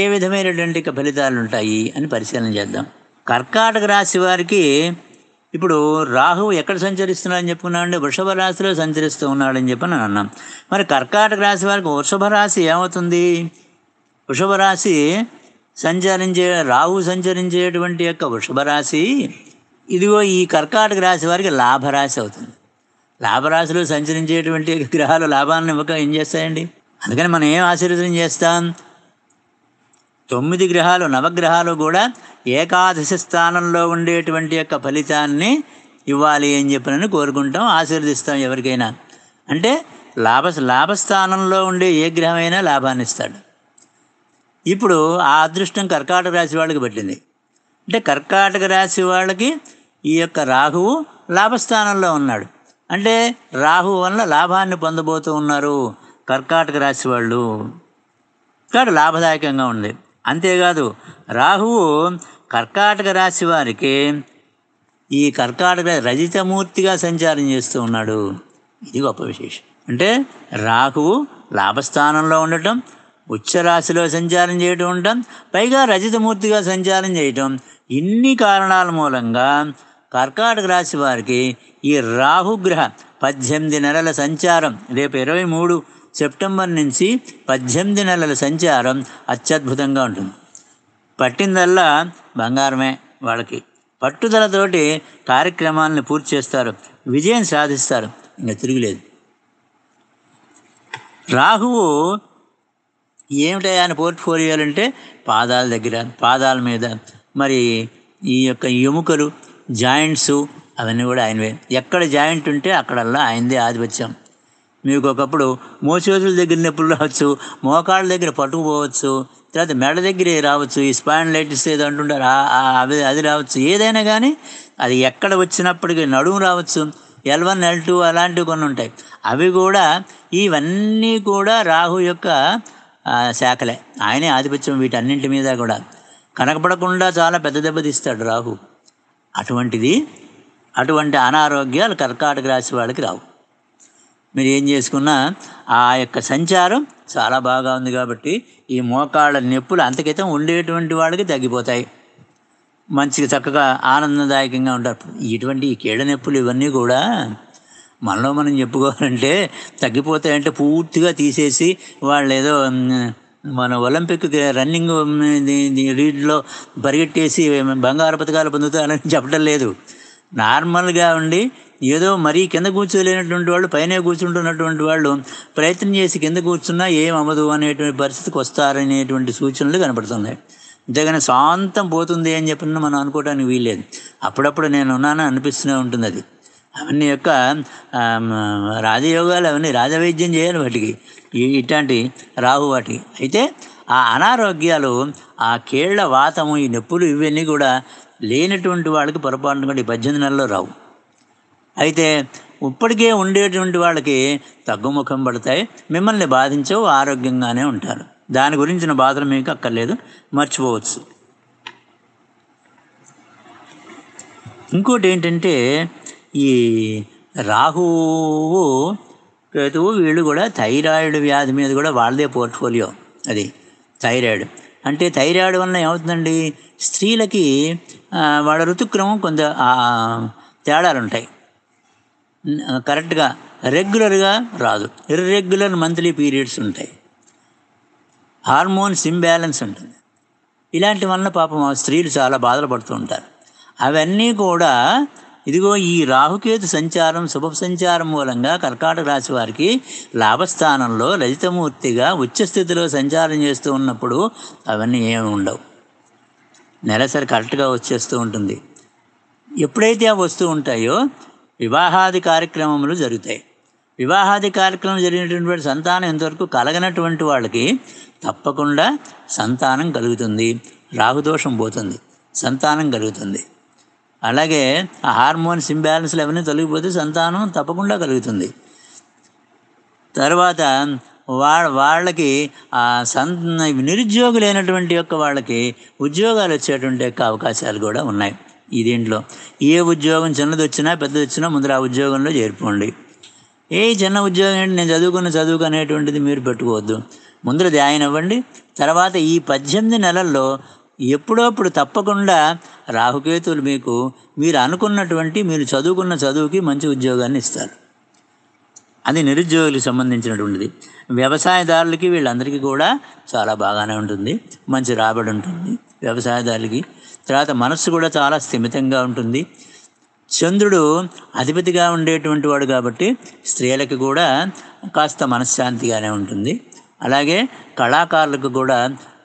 ఏ విధమైనటువంటి ఫలితాలు ఉంటాయి అని పరిశీలన చేద్దాం కర్కాటక రాశి వారికి ఇప్పుడు రాహువు ఎక్కడ సంచరిస్తున్నాడని అంటే వృషభ రాశిలో సంచరిస్తూ ఉన్నాడని చెప్పి నేను అన్నాం మరి కర్కాటక రాశి వారికి వృషభ రాశి ఏమవుతుంది వృషభ రాశి సంచరించే రాహు సంచరించేటువంటి యొక్క వృషభ రాశి ఇదిగో ఈ కర్కాటక రాశి వారికి లాభరాశి అవుతుంది లాభరాశిలో సంచరించేటువంటి గ్రహాలు లాభాలను ఇవ్వక ఏం చేస్తాయండి అందుకని మనం ఏం ఆశీర్వదనం చేస్తాం తొమ్మిది గ్రహాలు నవగ్రహాలు కూడా ఏకాదశి స్థానంలో ఉండేటువంటి యొక్క ఫలితాన్ని ఇవ్వాలి అని చెప్పినని కోరుకుంటాం ఆశీర్దిస్తాం ఎవరికైనా అంటే లాభ లాభస్థానంలో ఉండే ఏ గ్రహమైనా లాభాన్ని ఇస్తాడు ఇప్పుడు ఆ అదృష్టం కర్కాటక రాశి వాళ్ళకి పట్టింది అంటే కర్కాటక రాశి వాళ్ళకి ఈ యొక్క రాహువు లాభస్థానంలో ఉన్నాడు అంటే రాహు వల్ల లాభాన్ని పొందబోతూ ఉన్నారు కర్కాటక రాశి వాళ్ళు కాబట్టి లాభదాయకంగా ఉంది అంతేకాదు రాహువు కర్కాటక రాశి వారికి ఈ కర్కాటక రజితమూర్తిగా సంచారం చేస్తూ ఉన్నాడు ఇది గొప్ప విశేషం అంటే రాహువు లాభస్థానంలో ఉండటం ఉచ్చ రాశిలో సంచారం చేయటం ఉండటం పైగా రజితమూర్తిగా సంచారం చేయటం ఇన్ని కారణాల మూలంగా కర్కాటక రాశి వారికి ఈ రాహుగ్రహ పద్దెనిమిది నెలల సంచారం రేపు ఇరవై మూడు సెప్టెంబర్ నుంచి పద్దెనిమిది నెలల సంచారం అత్యద్భుతంగా ఉంటుంది పట్టిందల్లా బంగారమే వాళ్ళకి పట్టుదలతోటి కార్యక్రమాలను పూర్తి చేస్తారు విజయం సాధిస్తారు ఇంకా తిరుగులేదు రాహువు పోర్ట్ఫోలియోలు పోర్ట్ఫోలియోలంటే పాదాల దగ్గర పాదాల మీద మరి ఈ యొక్క ఎముకలు జాయింట్స్ అవన్నీ కూడా ఆయనవే ఎక్కడ జాయింట్ ఉంటే అక్కడల్లా ఆయనదే ఆధిపత్యం మీకు ఒకప్పుడు మోచేతుల దగ్గర నొప్పులు రావచ్చు మోకాళ్ళ దగ్గర పట్టుకుపోవచ్చు తర్వాత మెడ దగ్గరే రావచ్చు ఈ లైటిస్ ఏదో అంటుంటారు అది అది రావచ్చు ఏదైనా కానీ అది ఎక్కడ వచ్చినప్పటికీ నడుము రావచ్చు ఎల్ వన్ ఎల్ టూ అలాంటివి కొన్ని ఉంటాయి అవి కూడా ఇవన్నీ కూడా రాహు యొక్క శాఖలే ఆయనే ఆధిపత్యం వీటన్నింటి మీద కూడా కనకపడకుండా చాలా పెద్ద దెబ్బ తీస్తాడు రాహు అటువంటిది అటువంటి అనారోగ్యాలు కర్కాటక రాశి వాళ్ళకి రావు మీరు ఏం చేసుకున్నా ఆ యొక్క సంచారం చాలా బాగా ఉంది కాబట్టి ఈ మోకాళ్ళ నొప్పులు అంతకితం ఉండేటువంటి వాళ్ళకి తగ్గిపోతాయి మంచిగా చక్కగా ఆనందదాయకంగా ఉంటారు ఇటువంటి ఈ కీడ నొప్పులు ఇవన్నీ కూడా మనలో మనం చెప్పుకోవాలంటే తగ్గిపోతాయంటే పూర్తిగా తీసేసి వాళ్ళు ఏదో మన ఒలింపిక్ రన్నింగ్ రీడ్లో పరిగెట్టేసి బంగారు పథకాలు పొందుతారని చెప్పడం లేదు నార్మల్గా ఉండి ఏదో మరీ కింద కూర్చోలేనటువంటి వాళ్ళు పైన కూర్చుంటున్నటువంటి వాళ్ళు ప్రయత్నం చేసి కింద కూర్చున్నా ఏం అవ్వదు అనేటువంటి పరిస్థితికి వస్తారనేటువంటి సూచనలు కనపడుతున్నాయి అంతేగాని శాంతం పోతుంది అని చెప్పిన మనం అనుకోవడానికి వీల్లేదు అప్పుడప్పుడు నేను ఉన్నానని అనిపిస్తూనే ఉంటుంది అది అవన్నీ యొక్క రాజయోగాలు అవన్నీ రాజవైద్యం చేయాలి వాటికి ఇట్లాంటి రాహు వాటికి అయితే ఆ అనారోగ్యాలు ఆ కేళ్ల వాతము ఈ నొప్పులు ఇవన్నీ కూడా లేనటువంటి వాళ్ళకి పొరపాటున ఈ పద్దెనిమిది నెలల్లో రావు అయితే ఇప్పటికే ఉండేటువంటి వాళ్ళకి తగ్గుముఖం పడతాయి మిమ్మల్ని బాధించవు ఆరోగ్యంగానే ఉంటారు దాని గురించిన బాధలు మీకు అక్కర్లేదు మర్చిపోవచ్చు ఇంకోటి ఏంటంటే ఈ రాహువు కేతువు వీళ్ళు కూడా థైరాయిడ్ వ్యాధి మీద కూడా వాళ్ళదే పోర్ట్ఫోలియో అది థైరాయిడ్ అంటే థైరాయిడ్ వలన ఏమవుతుందండి స్త్రీలకి వాళ్ళ ఋతుక్రమం కొంత తేడాలు ఉంటాయి కరెక్ట్గా రెగ్యులర్గా రాదు ఇర్రెగ్యులర్ మంత్లీ పీరియడ్స్ ఉంటాయి హార్మోన్స్ ఇంబ్యాలెన్స్ ఉంటుంది ఇలాంటి వలన పాపం స్త్రీలు చాలా బాధలు పడుతూ ఉంటారు అవన్నీ కూడా ఇదిగో ఈ రాహుకేతు సంచారం శుభ సంచారం మూలంగా కర్కాటక రాశి వారికి లాభస్థానంలో లలితమూర్తిగా ఉచ్చస్థితిలో సంచారం చేస్తూ ఉన్నప్పుడు అవన్నీ ఏమి ఉండవు నెలసరి కరెక్ట్గా వచ్చేస్తూ ఉంటుంది ఎప్పుడైతే అవి వస్తూ ఉంటాయో వివాహాది కార్యక్రమములు జరుగుతాయి వివాహాది కార్యక్రమం జరిగినటువంటి సంతానం ఇంతవరకు కలగనటువంటి వాళ్ళకి తప్పకుండా సంతానం కలుగుతుంది రాహుదోషం పోతుంది సంతానం కలుగుతుంది అలాగే ఆ హార్మోన్స్ ఇంబ్యాలెన్స్లు అవన్నీ తొలగిపోతే సంతానం తప్పకుండా కలుగుతుంది తర్వాత వా వాళ్ళకి సం నిరుద్యోగులైనటువంటి యొక్క వాళ్ళకి ఉద్యోగాలు వచ్చేటువంటి అవకాశాలు కూడా ఉన్నాయి ఈ దీంట్లో ఏ ఉద్యోగం చిన్నది వచ్చినా పెద్దది వచ్చినా ముందర ఆ ఉద్యోగంలో చేరుకోండి ఏ చిన్న ఉద్యోగం ఏంటి నేను చదువుకున్న చదువుకు అనేటువంటిది మీరు పెట్టుకోవద్దు ముందర జాయిన్ అవ్వండి తర్వాత ఈ పద్దెనిమిది నెలల్లో ఎప్పుడప్పుడు తప్పకుండా రాహుకేతులు మీకు మీరు అనుకున్నటువంటి మీరు చదువుకున్న చదువుకి మంచి ఉద్యోగాన్ని ఇస్తారు అది నిరుద్యోగులకు సంబంధించినటువంటిది వ్యవసాయదారులకి వీళ్ళందరికీ కూడా చాలా బాగానే ఉంటుంది మంచి రాబడి ఉంటుంది వ్యవసాయదారులకి తర్వాత మనస్సు కూడా చాలా స్థిమితంగా ఉంటుంది చంద్రుడు అధిపతిగా ఉండేటువంటి వాడు కాబట్టి స్త్రీలకు కూడా కాస్త మనశ్శాంతిగానే ఉంటుంది అలాగే కళాకారులకు కూడా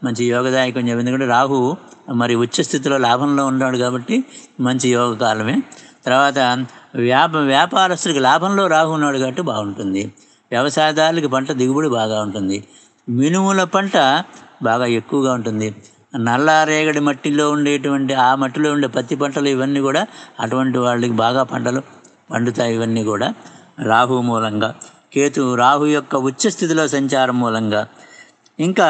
మంచి యోగదాయకం ఎందుకంటే రాహు మరి ఉచ్చ స్థితిలో లాభంలో ఉన్నాడు కాబట్టి మంచి యోగ కాలమే తర్వాత వ్యాప వ్యాపారస్తులకు లాభంలో రాహు ఉన్నాడు కాబట్టి బాగుంటుంది వ్యవసాయదారులకు పంట దిగుబడి బాగా ఉంటుంది మినుముల పంట బాగా ఎక్కువగా ఉంటుంది నల్లారేగడి మట్టిలో ఉండేటువంటి ఆ మట్టిలో ఉండే పత్తి పంటలు ఇవన్నీ కూడా అటువంటి వాళ్ళకి బాగా పంటలు పండుతాయి ఇవన్నీ కూడా రాహు మూలంగా కేతు రాహు యొక్క ఉచ్చస్థితిలో స్థితిలో సంచారం మూలంగా ఇంకా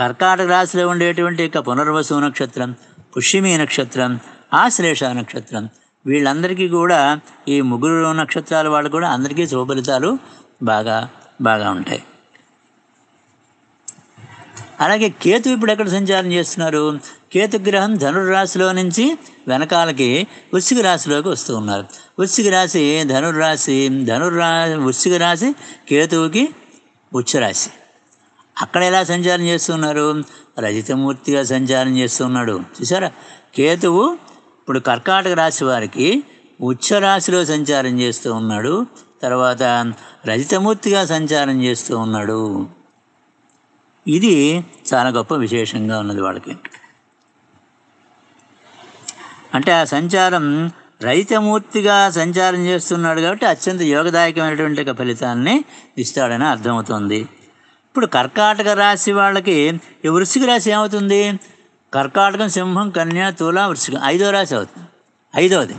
కర్కాటక రాశిలో ఉండేటువంటి యొక్క పునర్వసు నక్షత్రం పుష్యమి నక్షత్రం ఆశ్లేష నక్షత్రం వీళ్ళందరికీ కూడా ఈ ముగ్గురు నక్షత్రాలు వాళ్ళు కూడా అందరికీ ఫలితాలు బాగా బాగా ఉంటాయి అలాగే కేతు ఇప్పుడు ఎక్కడ సంచారం చేస్తున్నారు కేతు గ్రహం ధనుర్రాశిలో నుంచి వెనకాలకి వృశ్చిక రాశిలోకి వస్తూ ఉన్నారు వృశ్చిక రాశి ధనుర్రాశి ధనుర్రా వృశ్చిక రాశి కేతువుకి ఉచ్చరాశి అక్కడ ఎలా సంచారం చేస్తున్నారు రజితమూర్తిగా సంచారం చేస్తున్నాడు చూసారా కేతువు ఇప్పుడు కర్కాటక రాశి వారికి ఉచ్చరాశిలో సంచారం చేస్తూ ఉన్నాడు తర్వాత రజితమూర్తిగా సంచారం చేస్తూ ఉన్నాడు ఇది చాలా గొప్ప విశేషంగా ఉన్నది వాళ్ళకి అంటే ఆ సంచారం రైతమూర్తిగా సంచారం చేస్తున్నాడు కాబట్టి అత్యంత యోగదాయకమైనటువంటి ఫలితాన్ని ఇస్తాడని అర్థమవుతుంది ఇప్పుడు కర్కాటక రాశి వాళ్ళకి వృశ్చిక రాశి ఏమవుతుంది కర్కాటకం సింహం కన్యా తుల వృశ్చికం ఐదో రాశి అవుతుంది ఐదవది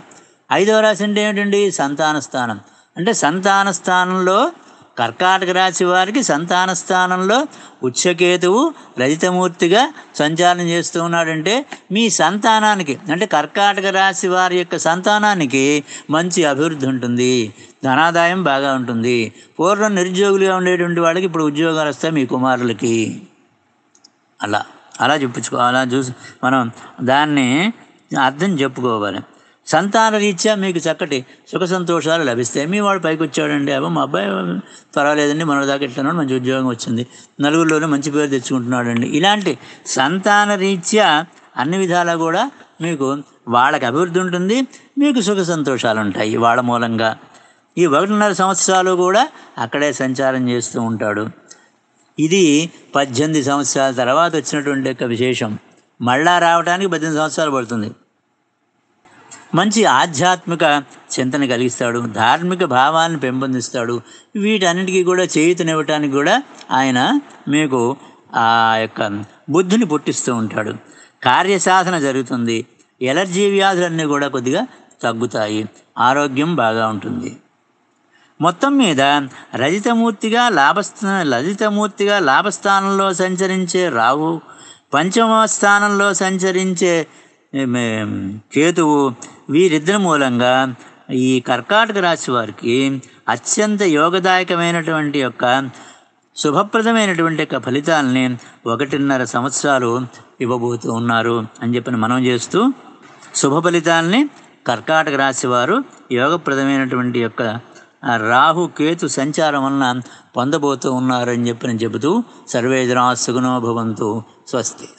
ఐదవ రాశి అంటే ఏమిటండి సంతాన స్థానం అంటే సంతాన స్థానంలో కర్కాటక రాశి వారికి సంతాన స్థానంలో ఉచ్చకేతువు లలితమూర్తిగా సంచారం చేస్తూ ఉన్నాడంటే మీ సంతానానికి అంటే కర్కాటక రాశి వారి యొక్క సంతానానికి మంచి అభివృద్ధి ఉంటుంది ధనాదాయం బాగా ఉంటుంది పూర్వం నిరుద్యోగులుగా ఉండేటువంటి వాళ్ళకి ఇప్పుడు ఉద్యోగాలు వస్తాయి మీ కుమారులకి అలా అలా చెప్పుకో అలా చూసి మనం దాన్ని అర్థం చెప్పుకోవాలి సంతాన రీత్యా మీకు చక్కటి సుఖ సంతోషాలు లభిస్తాయి మీ వాడు పైకి వచ్చాడండి అబ్బా మా అబ్బాయి పర్వాలేదండి మన దాకా ఇట్లా మంచి ఉద్యోగం వచ్చింది నలుగురిలోనే మంచి పేరు తెచ్చుకుంటున్నాడండి ఇలాంటి సంతాన రీత్యా అన్ని విధాలా కూడా మీకు వాళ్ళకి అభివృద్ధి ఉంటుంది మీకు సుఖ సంతోషాలు ఉంటాయి వాళ్ళ మూలంగా ఈ ఒకటిన్నర సంవత్సరాలు కూడా అక్కడే సంచారం చేస్తూ ఉంటాడు ఇది పద్దెనిమిది సంవత్సరాల తర్వాత వచ్చినటువంటి యొక్క విశేషం మళ్ళా రావడానికి పద్దెనిమిది సంవత్సరాలు పడుతుంది మంచి ఆధ్యాత్మిక చింతన కలిగిస్తాడు ధార్మిక భావాలను పెంపొందిస్తాడు వీటన్నిటికీ కూడా చేయుతనివ్వటానికి కూడా ఆయన మీకు ఆ యొక్క బుద్ధిని పుట్టిస్తూ ఉంటాడు కార్యసాధన జరుగుతుంది ఎలర్జీ వ్యాధులన్నీ కూడా కొద్దిగా తగ్గుతాయి ఆరోగ్యం బాగా ఉంటుంది మొత్తం మీద రజితమూర్తిగా లాభస్థ లలితమూర్తిగా లాభస్థానంలో సంచరించే రావు పంచమ స్థానంలో సంచరించే కేతువు వీరిద్దరి మూలంగా ఈ కర్కాటక రాశి వారికి అత్యంత యోగదాయకమైనటువంటి యొక్క శుభప్రదమైనటువంటి యొక్క ఫలితాలని ఒకటిన్నర సంవత్సరాలు ఇవ్వబోతూ ఉన్నారు అని చెప్పిన మనం చేస్తూ శుభ ఫలితాలని కర్కాటక రాశి వారు యోగప్రదమైనటువంటి యొక్క రాహు కేతు సంచారం వలన పొందబోతూ ఉన్నారని చెప్పిన చెబుతూ సర్వేజనా సుగుణోభవంతు స్వస్తి